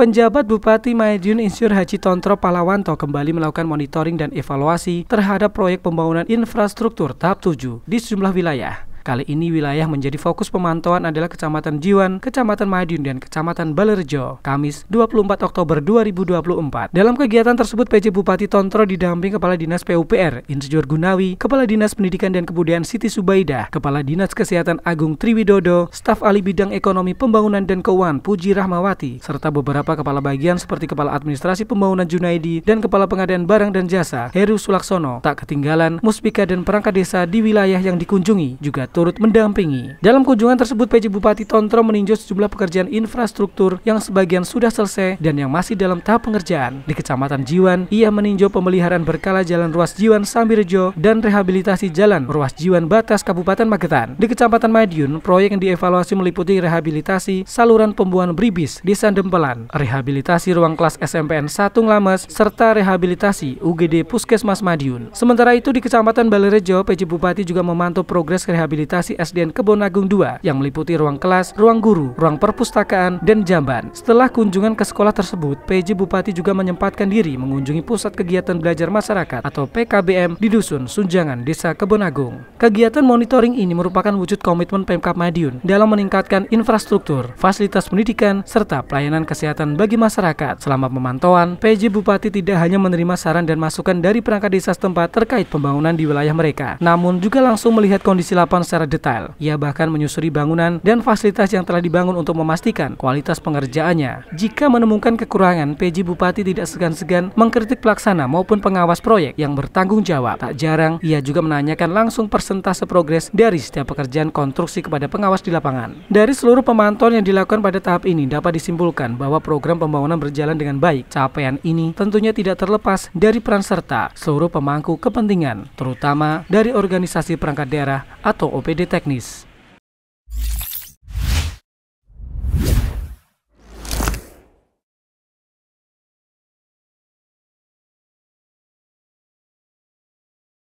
Penjabat Bupati Madiun Insur Haji Tontro Palawanto kembali melakukan monitoring dan evaluasi terhadap proyek pembangunan infrastruktur tahap 7 di sejumlah wilayah. Kali ini wilayah menjadi fokus pemantauan adalah Kecamatan Jiwan, Kecamatan Madiun, dan Kecamatan Balerjo, Kamis 24 Oktober 2024. Dalam kegiatan tersebut, PJ Bupati Tontro didamping Kepala Dinas PUPR, Insinyur Gunawi, Kepala Dinas Pendidikan dan Kebudayaan Siti Subaidah, Kepala Dinas Kesehatan Agung Triwidodo, Staf Ali Bidang Ekonomi Pembangunan dan Keuangan Puji Rahmawati, serta beberapa kepala bagian seperti Kepala Administrasi Pembangunan Junaidi dan Kepala Pengadaan Barang dan Jasa, Heru Sulaksono, tak ketinggalan Muspika dan perangkat desa di wilayah yang dikunjungi juga turut mendampingi. Dalam kunjungan tersebut, PJ Bupati Tontro meninjau sejumlah pekerjaan infrastruktur yang sebagian sudah selesai dan yang masih dalam tahap pengerjaan. Di Kecamatan Jiwan, ia meninjau pemeliharaan berkala jalan ruas Jiwan Sambirejo dan rehabilitasi jalan ruas Jiwan Batas Kabupaten Magetan. Di Kecamatan Madiun, proyek yang dievaluasi meliputi rehabilitasi saluran pembuangan bribis di Sandempelan, rehabilitasi ruang kelas SMPN 1 Nglames, serta rehabilitasi UGD Puskesmas Madiun. Sementara itu di Kecamatan Balerejo, PJ Bupati juga memantau progres rehabilitasi rehabilitasi SDN Kebonagung II yang meliputi ruang kelas, ruang guru, ruang perpustakaan, dan jamban. Setelah kunjungan ke sekolah tersebut, PJ Bupati juga menyempatkan diri mengunjungi Pusat Kegiatan Belajar Masyarakat atau PKBM di Dusun Sunjangan, Desa Kebonagung. Kegiatan monitoring ini merupakan wujud komitmen Pemkap Madiun dalam meningkatkan infrastruktur, fasilitas pendidikan, serta pelayanan kesehatan bagi masyarakat. Selama pemantauan, PJ Bupati tidak hanya menerima saran dan masukan dari perangkat desa setempat terkait pembangunan di wilayah mereka, namun juga langsung melihat kondisi lapangan secara detail. Ia bahkan menyusuri bangunan dan fasilitas yang telah dibangun untuk memastikan kualitas pengerjaannya. Jika menemukan kekurangan, PJ Bupati tidak segan-segan mengkritik pelaksana maupun pengawas proyek yang bertanggung jawab. Tak jarang, ia juga menanyakan langsung persentase progres dari setiap pekerjaan konstruksi kepada pengawas di lapangan. Dari seluruh pemantauan yang dilakukan pada tahap ini dapat disimpulkan bahwa program pembangunan berjalan dengan baik. Capaian ini tentunya tidak terlepas dari peran serta seluruh pemangku kepentingan, terutama dari organisasi perangkat daerah atau OPD teknis.